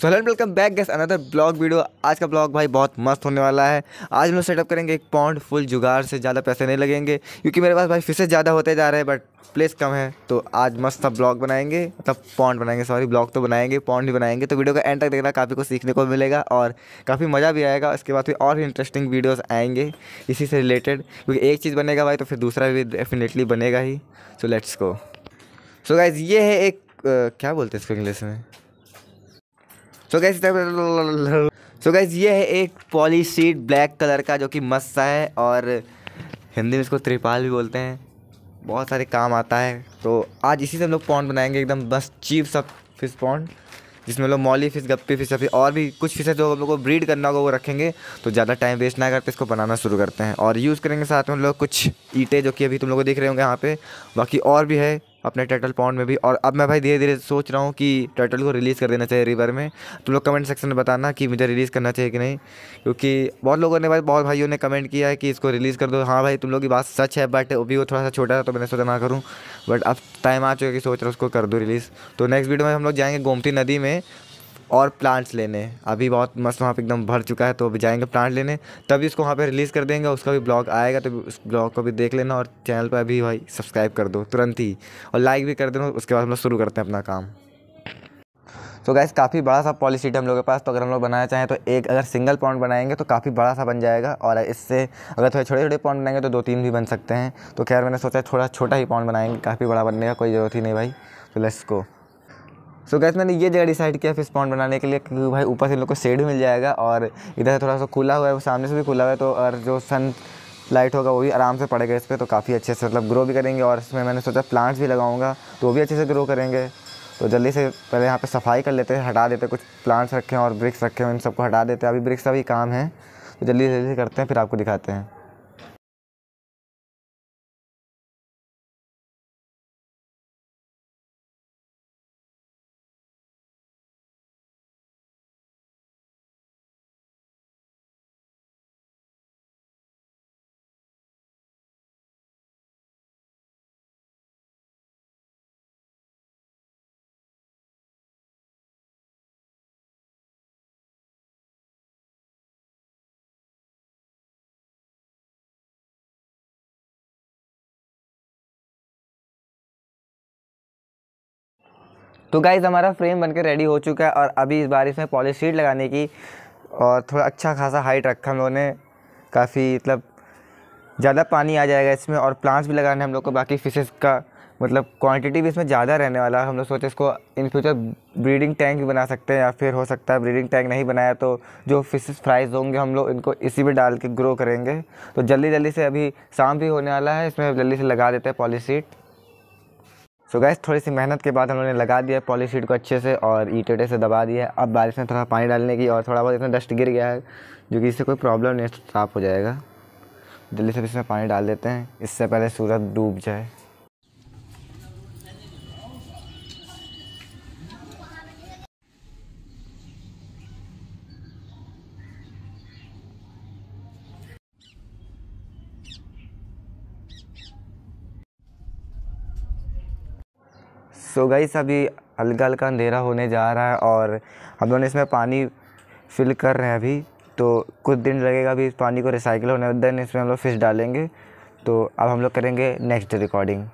सो hello welcome back guys another blog video आज का blog भाई बहुत मस्त होने वाला है आज हम लोग सेटअप करेंगे एक पॉन्ड फुल जुगाड़ से ज़्यादा पैसे नहीं लगेंगे क्योंकि मेरे पास भाई फिशेज ज़्यादा होते जा रहे हैं बट प्लेस कम है तो आज मस्त सब ब्लॉग बनाएंगे मतलब पॉन्ड बनाएंगे सॉरी ब्लॉग तो बनाएंगे पॉन्ड भी बनाएंगे तो वीडियो का एंड तक देखना काफ़ी कुछ सीखने को मिलेगा और काफ़ी मज़ा भी आएगा इसके बाद फिर और भी इंटरेस्टिंग वीडियोज़ आएंगे इसी से रिलेटेड क्योंकि एक चीज़ बनेगा भाई तो फिर दूसरा भी डेफिनेटली बनेगा ही सो लेट्स को सो गाइज़ ये है एक क्या बोलते हैं इसको इंग्लिश में सो गैस सो गैस ये है एक सीट ब्लैक कलर का जो कि मस्त सा है और हिंदी में इसको त्रिपाल भी बोलते हैं बहुत सारे काम आता है तो आज इसी से हम लोग पॉन्ड बनाएंगे एकदम बस चीप सब फिश पॉन्ड जिसमें लोग मौली फिश गप्पी फिश सफी और भी कुछ फिश है जो हम लोग को ब्रीड करना होगा वो रखेंगे तो ज़्यादा टाइम वेस्ट ना करते इसको बनाना शुरू करते हैं और यूज़ करेंगे साथ में हम लोग कुछ ईटे जो कि अभी तुम लोग देख रहे होंगे यहाँ पे बाकी और भी है अपने टर्टल पॉन्ड में भी और अब मैं भाई धीरे धीरे सोच रहा हूँ कि टर्टल को रिलीज़ कर देना चाहिए रिवर में तुम लोग कमेंट सेक्शन में बताना कि मुझे रिलीज़ करना चाहिए कि नहीं क्योंकि बहुत लोगों ने भाई बहुत भाइयों ने कमेंट किया है कि इसको रिलीज़ कर दो हाँ भाई तुम लोग की बात सच है बट अभी वो थोड़ा सा छोटा है तो मैंने सोचा ना करूँ बट अब टाइम आ चुका है कि सोच रहा हूँ उसको कर दो रिलीज़ तो नेक्स्ट वीडियो में हम लोग जाएंगे गोमती नदी में और प्लांट्स लेने अभी बहुत मस्त वहाँ पे एकदम भर चुका है तो अभी जाएंगे प्लांट लेने तभी उसको वहाँ पे रिलीज़ कर देंगे उसका भी ब्लॉग आएगा तो उस ब्लॉग को भी देख लेना और चैनल पर अभी भाई सब्सक्राइब कर दो तुरंत ही और लाइक भी कर देना उसके बाद हम लोग शुरू करते हैं अपना काम तो गैस काफ़ी बड़ा सा सीट हम लोगों के पास तो अगर हम लोग बनाना चाहें तो एक अगर सिंगल पॉइंट बनाएंगे तो काफ़ी बड़ा सा बन जाएगा और इससे अगर थोड़े छोटे छोटे पॉइंट बनाएंगे तो दो तीन भी बन सकते हैं तो खैर मैंने सोचा थोड़ा छोटा ही पॉइंट बनाएंगे काफ़ी बड़ा बनने का कोई ज़रूरत ही नहीं भाई तो लेट्स को सो so, गैस मैंने ये जगह डिसाइड किया फिश पॉन्ड बनाने के लिए क्योंकि भाई ऊपर से लोग को शेड मिल जाएगा और इधर से थोड़ा सा खुला हुआ है वो सामने से भी खुला हुआ है तो और जो सन लाइट होगा वो भी आराम से पड़ेगा इस पर तो काफ़ी अच्छे से मतलब ग्रो भी करेंगे और इसमें मैंने सोचा प्लांट्स भी लगाऊंगा तो वो भी अच्छे से ग्रो करेंगे तो जल्दी से पहले यहाँ पर सफाई कर लेते हैं हटा देते कुछ प्लांट्स रखे हैं और ब्रिक्स रखे हैं इन सबको हटा देते हैं अभी ब्रिक्स का भी काम है तो जल्दी जल्दी करते हैं फिर आपको दिखाते हैं तो गाइज़ हमारा फ्रेम बनकर रेडी हो चुका है और अभी इस बार इसमें पॉलिश शीट लगाने की और थोड़ा अच्छा खासा हाइट रखा हम लोगों ने काफ़ी मतलब ज़्यादा पानी आ जाएगा इसमें और प्लांट्स भी लगाने हम लोग को बाकी फिशेस का मतलब क्वांटिटी भी इसमें ज़्यादा रहने वाला है हम लोग सोचे इसको इन फ्यूचर ब्रीडिंग टैंक भी बना सकते हैं या फिर हो सकता है ब्रीडिंग टैंक नहीं बनाया तो जो फिशेस फ्राइज होंगे हम लोग इनको इसी में डाल के ग्रो करेंगे तो जल्दी जल्दी से अभी शाम भी होने वाला है इसमें जल्दी से लगा देते हैं पॉलिसीट सो गैस थोड़ी सी मेहनत के बाद उन्होंने लगा दिया पॉली शीट को अच्छे से और ईटेटे से दबा दिया अब बारिश में थोड़ा पानी डालने की और थोड़ा बहुत इसमें डस्ट गिर गया है जो कि इससे कोई प्रॉब्लम नहीं साफ़ हो जाएगा जल्दी से इसमें पानी डाल देते हैं इससे पहले सूरज डूब जाए सो गई अभी हल्का हल्का अंधेरा होने जा रहा है और हम लोग ने इसमें पानी फिल कर रहे हैं अभी तो कुछ दिन लगेगा अभी इस पानी को रिसाइकिल होने देन इसमें हम लोग फ़िश डालेंगे तो अब हम लोग करेंगे नेक्स्ट रिकॉर्डिंग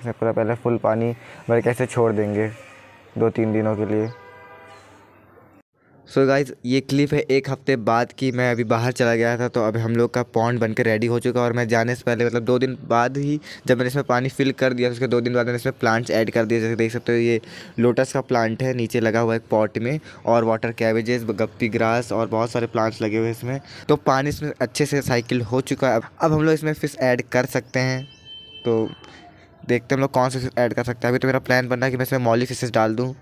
इसमें पूरा पहले फुल पानी भर कैसे छोड़ देंगे दो तीन दिनों के लिए सो so गाइज ये क्लिप है एक हफ्ते बाद की मैं अभी बाहर चला गया था तो अभी हम लोग का पॉन्ड बनकर रेडी हो चुका है और मैं जाने से पहले मतलब दो दिन बाद ही जब मैंने इसमें पानी फिल कर दिया तो उसके दो दिन बाद मैंने इसमें प्लांट्स ऐड कर दिए जैसे देख सकते हो ये लोटस का प्लांट है नीचे लगा हुआ एक पॉट में और वाटर कैबेजेस गप्पी ग्रास और बहुत सारे प्लांट्स लगे हुए इसमें तो पानी इसमें अच्छे से साइकिल हो चुका है अब हम लोग इसमें फिश ऐड कर सकते हैं तो देखते हम लोग कौन से ऐड कर सकते हैं अभी तो मेरा प्लान बन रहा है कि मैं इसमें मॉली फिशेस डाल दूँ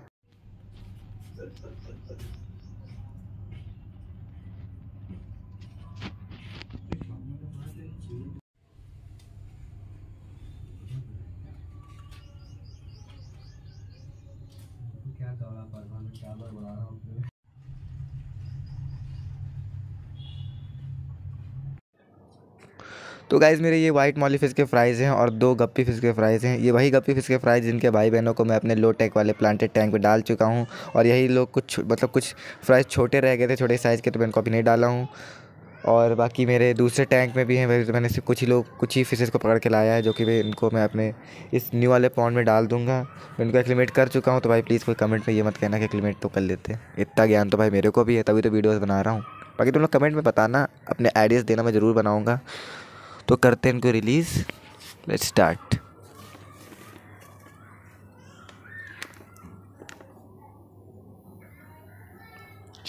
तो गाइज़ मेरे ये वाइट मॉली फिश के फ्राइज़ हैं और दो गप्पी फिश के फ्राइज़ हैं ये वही गप्पी फिश के फ्राइज़ जिनके भाई बहनों को मैं अपने लो टेक वाले प्लांटेड टैंक में डाल चुका हूँ और यही लोग कुछ मतलब कुछ फ्राइज़ छोटे रह गए थे छोटे साइज़ के तो मैं इनको अभी नहीं डाला हूँ और बाकी मेरे दूसरे टैंक में भी हैं वही तो मैंने सिर्फ कुछ ही लोग कुछ ही फिशेज़ को पकड़ के लाया है जो कि इनको मैं अपने इस न्यू वाले पॉन्ड में डाल दूंगा मैं इनको एक्लीमेट कर चुका हूँ तो भाई प्लीज़ कोई कमेंट में ये मत कहना कि एक्लीमेट तो कर लेते हैं इतना ज्ञान तो भाई मेरे को भी है तभी तो वीडियोज़ बना रहा हूँ बाकी तुम लोग कमेंट में बताना अपने आइडियाज़ देना मैं ज़रूर बनाऊँगा तो करते हैं इनको रिलीज़ लेट्स स्टार्ट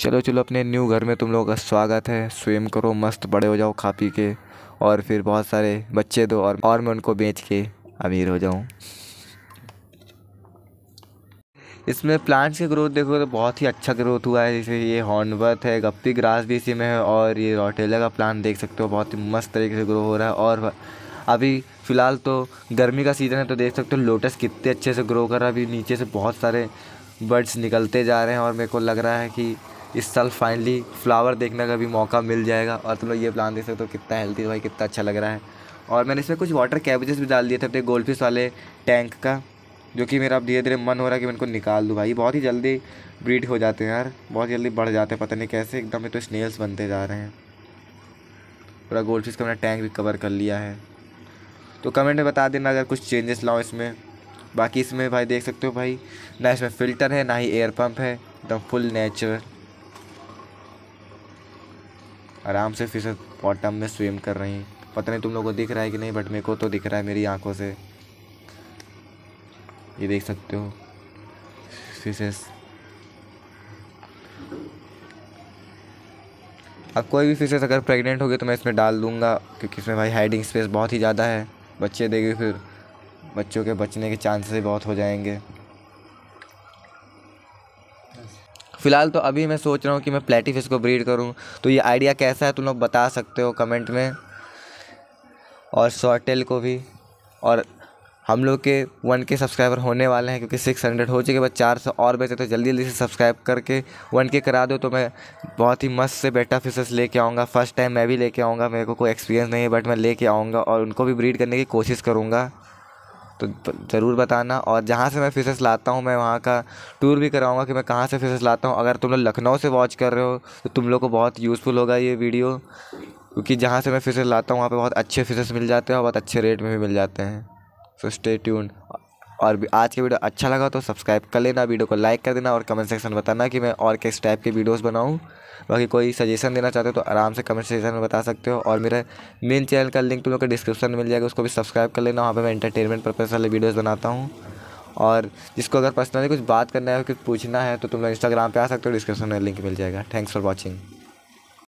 चलो चलो अपने न्यू घर में तुम लोगों का स्वागत है स्विम करो मस्त बड़े हो जाओ खा पी के और फिर बहुत सारे बच्चे दो और और मैं उनको बेच के अमीर हो जाऊँ इसमें प्लांट्स की ग्रोथ देखो तो बहुत ही अच्छा ग्रोथ हुआ है जैसे ये हॉर्नबर्थ है गप्पी ग्रास भी इसी में है और ये रोटेला का प्लांट देख सकते हो बहुत ही मस्त तरीके से ग्रो हो रहा है और अभी फ़िलहाल तो गर्मी का सीज़न है तो देख सकते हो लोटस कितने अच्छे से ग्रो कर रहा है अभी नीचे से बहुत सारे बर्ड्स निकलते जा रहे हैं और मेरे को लग रहा है कि इस साल फाइनली फ्लावर देखने का भी मौका मिल जाएगा और तुम लोग ये प्लान देख सकते हो कितना हेल्थी भाई कितना अच्छा लग रहा है और मैंने इसमें कुछ वाटर कैबेजेस भी डाल दिए थे अपने गोल्ड फिश वाले टैंक का जो कि मेरा अब धीरे धीरे मन हो रहा है कि मैं इनको निकाल दूँ भाई बहुत ही जल्दी ब्रीड हो जाते हैं यार बहुत जल्दी बढ़ जाते हैं पता नहीं कैसे एकदम ये तो स्नेल्स बनते जा रहे हैं पूरा गोल्ड फिश का मैंने टैंक भी कवर कर लिया है तो कमेंट में बता देना अगर कुछ चेंजेस लाओ इसमें बाकी इसमें भाई देख सकते हो भाई ना इसमें फ़िल्टर है ना ही एयर पंप है एकदम फुल नेचुरल आराम से से बॉटम में स्विम कर रही हैं पता नहीं तुम लोगों को दिख रहा है कि नहीं बट मेरे को तो दिख रहा है मेरी आंखों से ये देख सकते हो फिशेस अब कोई भी फिशेस अगर प्रेग्नेंट होगी तो मैं इसमें डाल दूँगा क्योंकि इसमें भाई हाइडिंग स्पेस बहुत ही ज़्यादा है बच्चे देगी फिर बच्चों के बचने के चांसेस बहुत हो जाएंगे फ़िलहाल तो अभी मैं सोच रहा हूँ कि मैं प्लेटी फिश को ब्रीड करूँ तो ये आइडिया कैसा है तुम लोग बता सकते हो कमेंट में और शॉर्टेल को भी और हम लोग के वन के सब्सक्राइबर होने वाले हैं क्योंकि सिक्स हंड्रेड हो चुके बस चार सौ और बचे तो जल्दी जल्दी से सब्सक्राइब करके वन के करा दो तो मैं बहुत ही मस्त से बेटा फिशेस लेके आऊँगा फर्स्ट टाइम मैं भी लेके आऊँगा मेरे को कोई एक्सपीरियंस नहीं है बट मैं लेके आऊँगा और उनको भी ब्रीड करने की कोशिश करूँगा तो ज़रूर बताना और जहाँ से मैं फिशेस लाता हूँ मैं वहाँ का टूर भी कराऊँगा कि मैं कहाँ से फिशेस लाता हूँ अगर तुम लोग लखनऊ से वॉच कर रहे हो तो तुम लोग को बहुत यूज़फुल होगा ये वीडियो क्योंकि जहाँ से मैं फिशेस लाता हूँ वहाँ पर बहुत अच्छे फिशेस मिल जाते हैं और बहुत अच्छे रेट में भी मिल जाते हैं सो स्टे ट्यून और आज के वीडियो अच्छा लगा तो सब्सक्राइब कर लेना वीडियो को लाइक कर देना और कमेंट सेक्शन में बताना कि मैं और किस टाइप के वीडियोस बनाऊं बाकी कोई सजेशन देना चाहते हो तो आराम से कमेंट सेक्शन में बता सकते हो और मेरा मेन चैनल का लिंक तुम लोग को डिस्क्रिप्शन में मिल जाएगा उसको भी सब्सक्राइब कर लेना वहाँ पर मैं इंटरटेनमेंट परपज़ वाले वीडियोज़ बनाता हूँ और जिसको अगर पर्सनली कुछ बात करना है कुछ पूछना है तो तुम लोग इंस्टाग्राम पर आ सकते हो डिस्क्रिप्शन में लिंक मिल जाएगा थैंक्स फॉर वॉचिंग